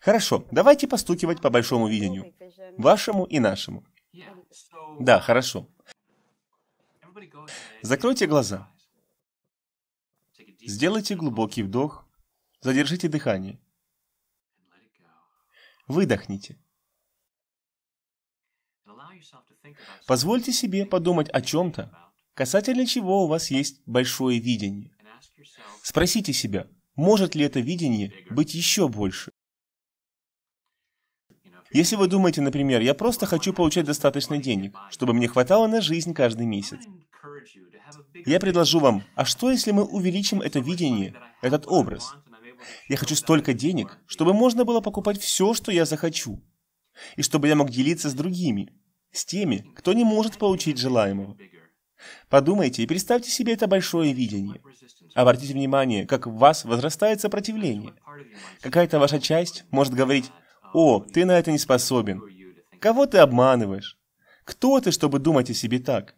Хорошо, давайте постукивать по большому видению. Вашему и нашему. Да, хорошо. Закройте глаза. Сделайте глубокий вдох. Задержите дыхание. Выдохните. Позвольте себе подумать о чем-то, касательно чего у вас есть большое видение. Спросите себя, может ли это видение быть еще больше? Если вы думаете, например, я просто хочу получать достаточно денег, чтобы мне хватало на жизнь каждый месяц, я предложу вам, а что если мы увеличим это видение, этот образ? Я хочу столько денег, чтобы можно было покупать все, что я захочу, и чтобы я мог делиться с другими, с теми, кто не может получить желаемого. Подумайте и представьте себе это большое видение. Обратите внимание, как в вас возрастает сопротивление. Какая-то ваша часть может говорить «О, ты на это не способен! Кого ты обманываешь? Кто ты, чтобы думать о себе так?»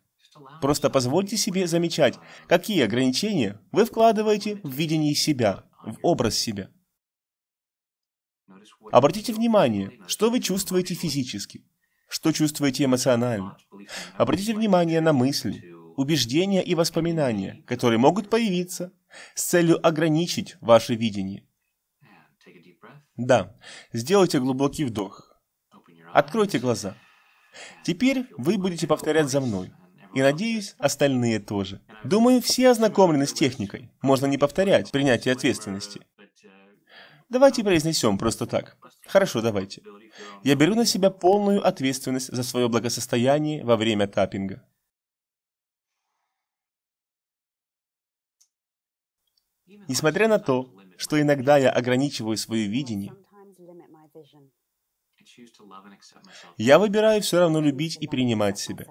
Просто позвольте себе замечать, какие ограничения вы вкладываете в видение себя, в образ себя. Обратите внимание, что вы чувствуете физически, что чувствуете эмоционально. Обратите внимание на мысли, убеждения и воспоминания, которые могут появиться с целью ограничить ваше видение. Да, сделайте глубокий вдох. Откройте глаза. Теперь вы будете повторять за мной. И, надеюсь, остальные тоже. Думаю, все ознакомлены с техникой. Можно не повторять принятие ответственности. Давайте произнесем просто так. Хорошо, давайте. Я беру на себя полную ответственность за свое благосостояние во время таппинга. Несмотря на то, что иногда я ограничиваю свое видение. Я выбираю все равно любить и принимать себя.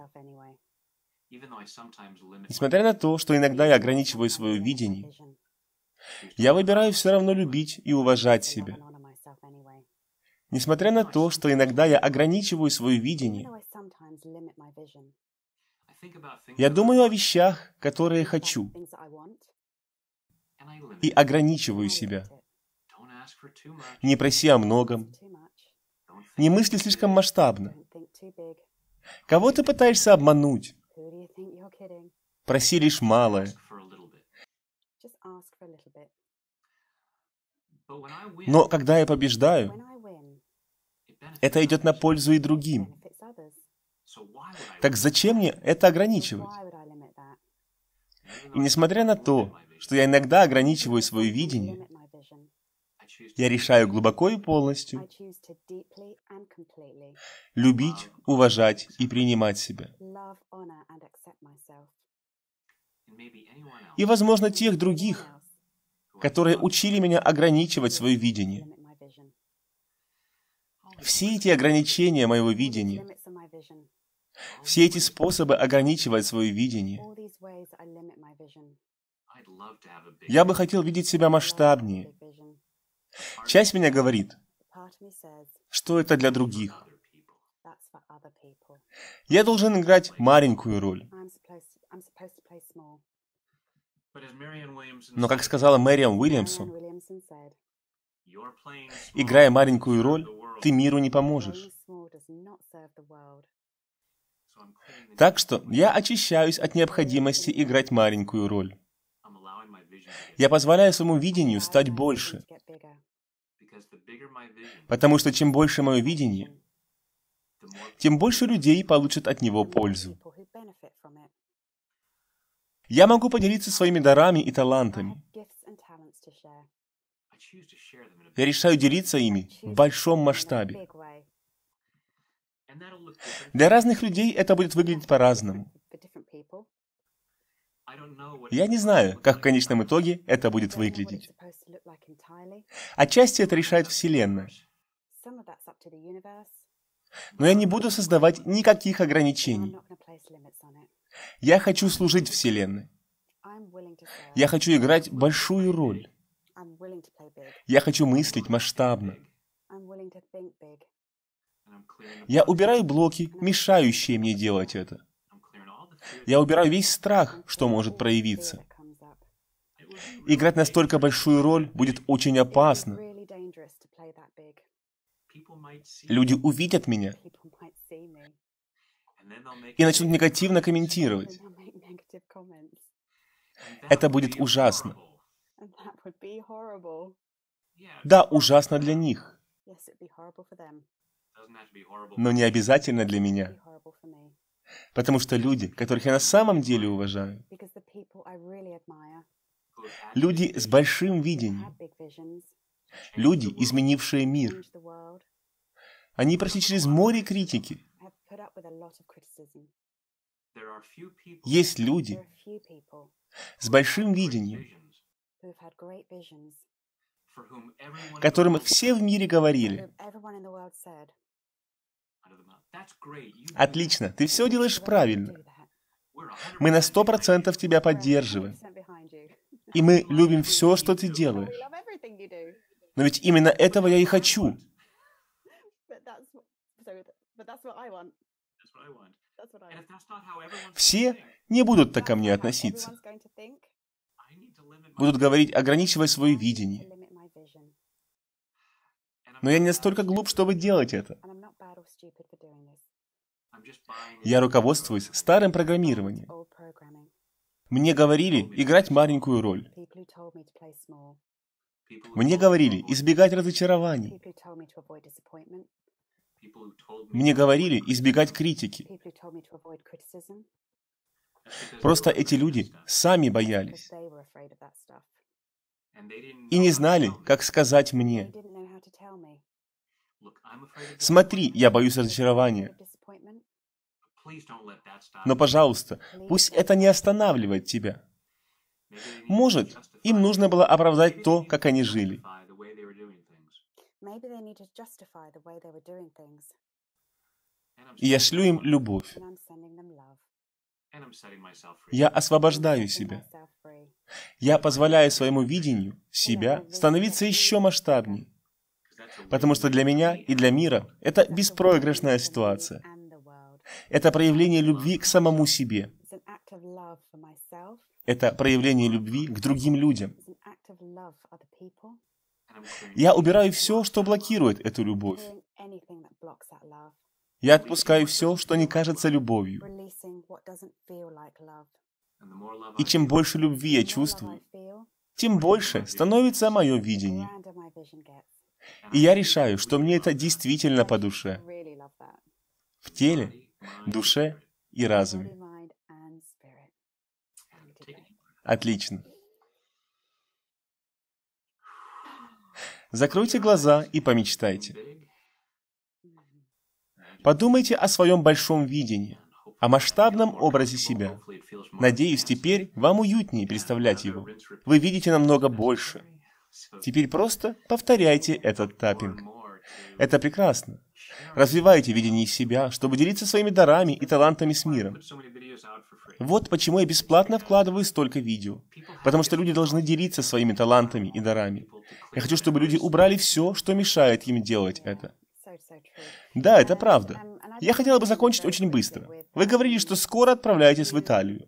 Несмотря на то, что иногда я ограничиваю свое видение, я выбираю все равно любить и уважать себя. Несмотря на то, что иногда я ограничиваю свое видение, я думаю о вещах, которые хочу и ограничиваю себя. Не проси о многом. Не мысли слишком масштабно. Кого ты пытаешься обмануть? Проси лишь малое. Но когда я побеждаю, это идет на пользу и другим. Так зачем мне это ограничивать? И несмотря на то, что я иногда ограничиваю свое видение. Я решаю глубоко и полностью любить, уважать и принимать себя. И, возможно, тех других, которые учили меня ограничивать свое видение. Все эти ограничения моего видения, все эти способы ограничивать свое видение, я бы хотел видеть себя масштабнее. Часть меня говорит, что это для других. Я должен играть маленькую роль. Но, как сказала Мэриам Уильямсон, играя маленькую роль, ты миру не поможешь. Так что я очищаюсь от необходимости играть маленькую роль. Я позволяю своему видению стать больше. Потому что чем больше мое видение, тем больше людей получат от него пользу. Я могу поделиться своими дарами и талантами. Я решаю делиться ими в большом масштабе. Для разных людей это будет выглядеть по-разному. Я не знаю, как в конечном итоге это будет выглядеть. Отчасти это решает Вселенная. Но я не буду создавать никаких ограничений. Я хочу служить Вселенной. Я хочу играть большую роль. Я хочу мыслить масштабно. Я убираю блоки, мешающие мне делать это. Я убираю весь страх, что может проявиться. Играть настолько большую роль будет очень опасно. Люди увидят меня и начнут негативно комментировать. Это будет ужасно. Да, ужасно для них. Но не обязательно для меня. Потому что люди, которых я на самом деле уважаю, люди с большим видением, люди, изменившие мир, они прошли через море критики. Есть люди с большим видением, которым все в мире говорили, Отлично, ты все делаешь правильно. Мы на сто процентов тебя поддерживаем. И мы любим все, что ты делаешь. Но ведь именно этого я и хочу. Все не будут так ко мне относиться. Будут говорить, ограничивая свое видение. Но я не настолько глуп, чтобы делать это. Я руководствуюсь старым программированием. Мне говорили играть маленькую роль. Мне говорили избегать разочарований. Мне говорили избегать критики. Просто эти люди сами боялись и не знали, как сказать мне. Смотри, я боюсь разочарования. Но, пожалуйста, пусть это не останавливает тебя. Может, им нужно было оправдать то, как они жили. И я шлю им любовь. Я освобождаю себя. Я позволяю своему видению себя становиться еще масштабнее. Потому что для меня и для мира это беспроигрышная ситуация. Это проявление любви к самому себе. Это проявление любви к другим людям. Я убираю все, что блокирует эту любовь. Я отпускаю все, что не кажется любовью. И чем больше любви я чувствую, тем больше становится мое видение. И я решаю, что мне это действительно по душе. В теле, душе и разуме. Отлично. Закройте глаза и помечтайте. Подумайте о своем большом видении, о масштабном образе себя. Надеюсь, теперь вам уютнее представлять его. Вы видите намного больше. Теперь просто повторяйте этот таппинг. Это прекрасно. Развивайте видение себя, чтобы делиться своими дарами и талантами с миром. Вот почему я бесплатно вкладываю столько видео. Потому что люди должны делиться своими талантами и дарами. Я хочу, чтобы люди убрали все, что мешает им делать это. Да, это правда. Я хотела бы закончить очень быстро. Вы говорили, что скоро отправляетесь в Италию.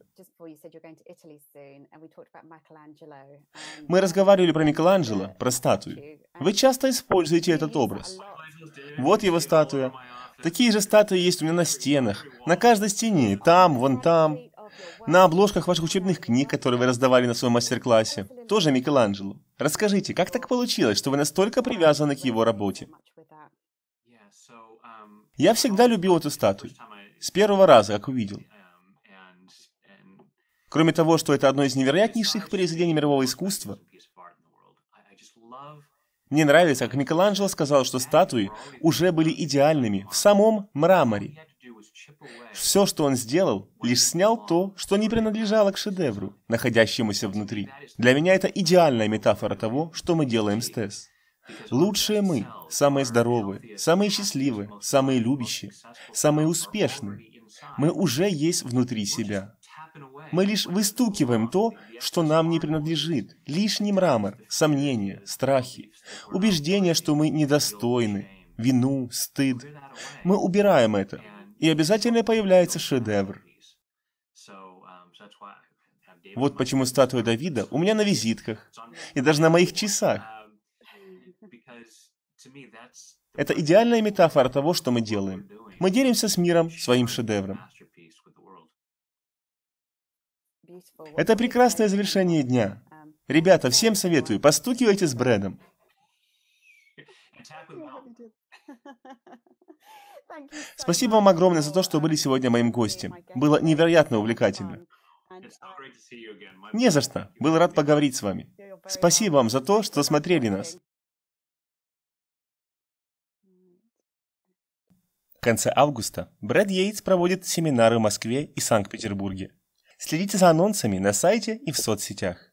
Мы разговаривали про Микеланджело, про статую. Вы часто используете этот образ. Вот его статуя. Такие же статуи есть у меня на стенах, на каждой стене, там, вон там. На обложках ваших учебных книг, которые вы раздавали на своем мастер-классе. Тоже Микеланджело. Расскажите, как так получилось, что вы настолько привязаны к его работе? Я всегда любил эту статую. С первого раза, как увидел. Кроме того, что это одно из невероятнейших произведений мирового искусства, мне нравится, как Микеланджело сказал, что статуи уже были идеальными в самом мраморе. Все, что он сделал, лишь снял то, что не принадлежало к шедевру, находящемуся внутри. Для меня это идеальная метафора того, что мы делаем с Тесс. Лучшие мы, самые здоровые, самые счастливые, самые любящие, самые успешные. Мы уже есть внутри себя. Мы лишь выстукиваем то, что нам не принадлежит. Лишний мрамор, сомнения, страхи, убеждения, что мы недостойны, вину, стыд. Мы убираем это, и обязательно появляется шедевр. Вот почему статуя Давида у меня на визитках и даже на моих часах. Это идеальная метафора того, что мы делаем. Мы делимся с миром своим шедевром. Это прекрасное завершение дня. Ребята, всем советую, постукивайте с Брэдом. Спасибо вам огромное за то, что были сегодня моим гостем. Было невероятно увлекательно. Не за что. Был рад поговорить с вами. Спасибо вам за то, что смотрели нас. В конце августа Брэд Йейтс проводит семинары в Москве и Санкт-Петербурге. Следите за анонсами на сайте и в соцсетях.